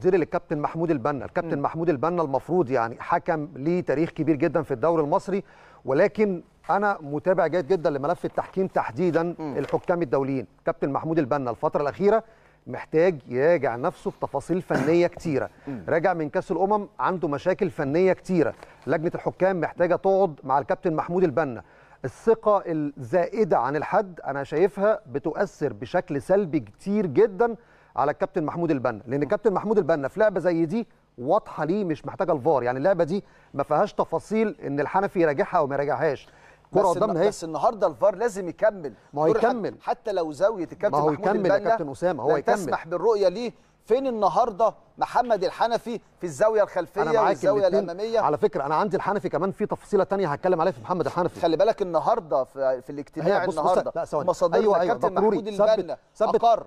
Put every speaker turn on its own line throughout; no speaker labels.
دير للكابتن محمود البنا الكابتن م. محمود البنا المفروض يعني حكم ليه تاريخ كبير جدا في الدوري المصري ولكن انا متابع جيد جدا لملف التحكيم تحديدا م. الحكام الدوليين كابتن محمود البنا الفتره الاخيره محتاج يراجع نفسه في تفاصيل فنيه كتيره راجع من كاس الامم عنده مشاكل فنيه كتيره لجنه الحكام محتاجه تقعد مع الكابتن محمود البنا الثقه الزائده عن الحد انا شايفها بتؤثر بشكل سلبي كتير جدا على الكابتن محمود البنا لان الكابتن محمود البنا في لعبه زي دي واضحه ليه مش محتاجه الفار يعني اللعبه دي ما فيهاش تفاصيل ان
الحنفي يراجعها او ما
يراجعهاش كرة قدامنا اهي بس
النهارده الفار لازم يكمل ما هو يكمل حتى لو زاويه الكابتن محمود البنا هو يكمل يا كابتن اسامه هو يكمل تسمح بالرؤيه ليه فين النهارده محمد الحنفي في الزاويه الخلفيه والزاويه الاماميه
على فكره انا عندي الحنفي كمان في تفصيله ثانيه هتكلم عليها في محمد الحنفي خلي
بالك النهارده في, الاجتماع أيوة، النهارده مصادرنا أيوة أيوة الكابتن محمود البنا اقر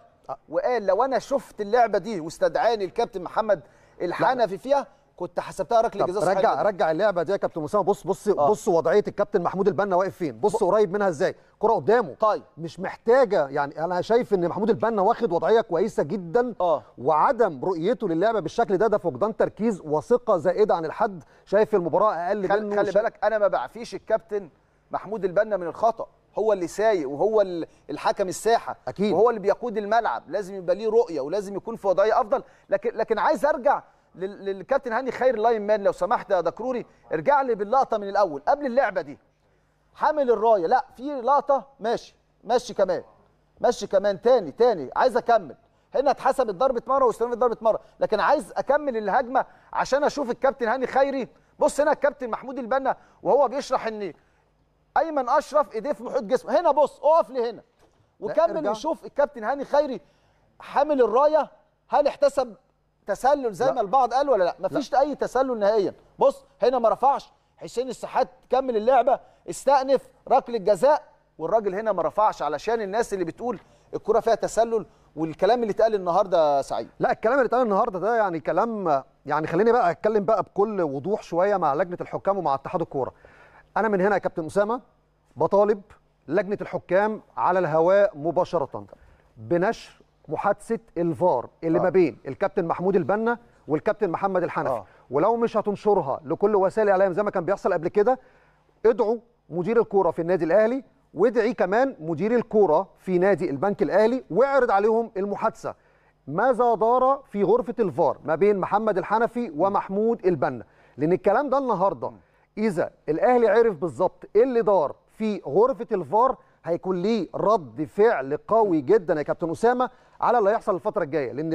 وقال لو انا شفت اللعبه دي واستدعاني الكابتن محمد الحنفي فيها كنت حسبتها ركله جزاء رجع
رجع اللعبه دي يا كابتن اسامه بص بص آه. بص وضعيه الكابتن محمود البنا واقف فين بص قريب منها ازاي كره قدامه طيب مش محتاجه يعني انا شايف ان محمود البنا واخد وضعيه كويسه جدا آه. وعدم رؤيته للعبه بالشكل ده ده فقدان تركيز وثقه زائده عن الحد شايف المباراه اقل خل... منه خلي بالك
انا ما بعفيش الكابتن محمود البنا من الخطا هو اللي سايق وهو الحكم الساحه أكيد. وهو اللي بيقود الملعب لازم يبقى ليه رؤيه ولازم يكون في وضعيه افضل لكن لكن عايز ارجع للكابتن هاني خير لاين مان لو سمحت يا دكروري ارجع لي باللقطه من الاول قبل اللعبه دي حامل الرايه لا في لقطه ماشي ماشي كمان ماشي كمان تاني تاني عايز اكمل هنا اتحسبت ضربه مره واستلمت ضربه مره لكن عايز اكمل الهجمه عشان اشوف الكابتن هاني خيري بص هنا الكابتن محمود البنا وهو بيشرح ان ايمن اشرف ايديه في محيط جسمه هنا بص اقف لي هنا وكمل وشوف الكابتن هاني خيري حامل الرايه هل احتسب تسلل زي لا. ما البعض قال ولا لا مفيش لا. اي تسلل نهائيا بص هنا ما رفعش حسين السحات كمل اللعبه استأنف ركله جزاء والراجل هنا ما رفعش علشان الناس اللي بتقول الكره فيها تسلل والكلام اللي اتقال النهارده سعيد لا الكلام اللي اتقال النهارده ده
يعني كلام يعني خليني بقى اتكلم بقى بكل وضوح شويه مع لجنه الحكام ومع اتحاد الكوره انا من هنا يا كابتن اسامه بطالب لجنه الحكام على الهواء مباشره بنشر محادثه الفار اللي آه. ما بين الكابتن محمود البنا والكابتن محمد الحنفي آه. ولو مش هتنشرها لكل وسائل الاعلام زي ما كان بيحصل قبل كده ادعوا مدير الكوره في النادي الاهلي وادعي كمان مدير الكوره في نادي البنك الاهلي واعرض عليهم المحادثه ماذا دار في غرفه الفار ما بين محمد الحنفي ومحمود البنا لان الكلام ده النهارده اذا الاهلي عرف بالظبط ايه اللي دار في غرفه الفار هيكون ليه رد فعل قوي جدا يا كابتن اسامه على اللي هيحصل الفتره الجايه لان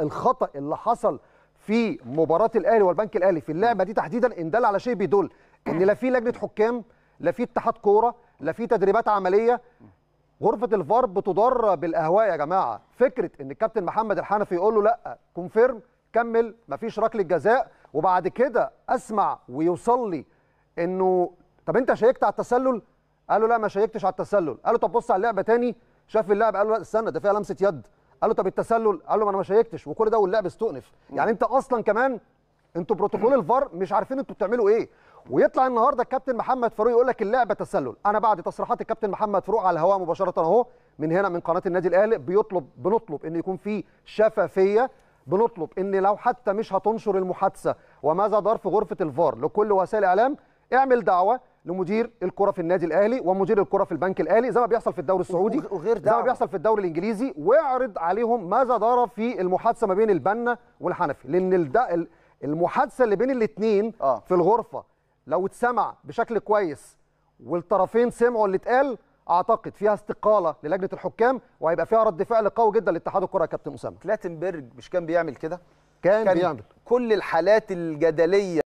الخطا اللي حصل في مباراه الاهلي والبنك الاهلي في اللعبه دي تحديدا ان دل على شيء بيدل ان لا في لجنه حكام لا في اتحاد كوره لا في تدريبات عمليه غرفه الفار بتضر بالاهواء يا جماعه فكره ان الكابتن محمد الحنفي يقول له لا كونفيرم كمل مفيش ركله جزاء وبعد كده اسمع ويوصل لي انه طب انت شيكت على التسلل قال له لا ما شيكتش على التسلل قال له طب بص على اللعبه تاني شاف اللعب قال له لا استنى ده فيها لمسه يد قال له طب التسلل قال له ما انا ما شيكتش وكل ده واللعب استؤنف يعني انت اصلا كمان انتوا بروتوكول الفار مش عارفين انتوا بتعملوا ايه ويطلع النهارده الكابتن محمد فاروق يقول لك اللعبه تسلل انا بعد تصريحات الكابتن محمد فاروق على الهواء مباشره اهو من هنا من قناه النادي الاهلي بيطلب بنطلب ان يكون في شفافيه بنطلب ان لو حتى مش هتنشر المحادثه وماذا دار في غرفه الفار لكل وسائل الاعلام اعمل دعوه لمدير الكره في النادي الاهلي ومدير الكره في البنك الاهلي زي ما بيحصل في الدوري السعودي وغير دعوة. زي ما بيحصل في الدوري الانجليزي واعرض عليهم ماذا دار في المحادثه ما بين البنا والحنفي لان المحادثه اللي بين الاثنين آه. في الغرفه لو اتسمع بشكل كويس والطرفين سمعوا اللي اتقال اعتقد فيها استقاله للجنه
الحكام وهيبقى فيها رد فعل قوي جدا لاتحاد الكره يا كابتن اسامه كلاتنبرج مش كان بيعمل كده كان, كان بيعمل كل الحالات الجدليه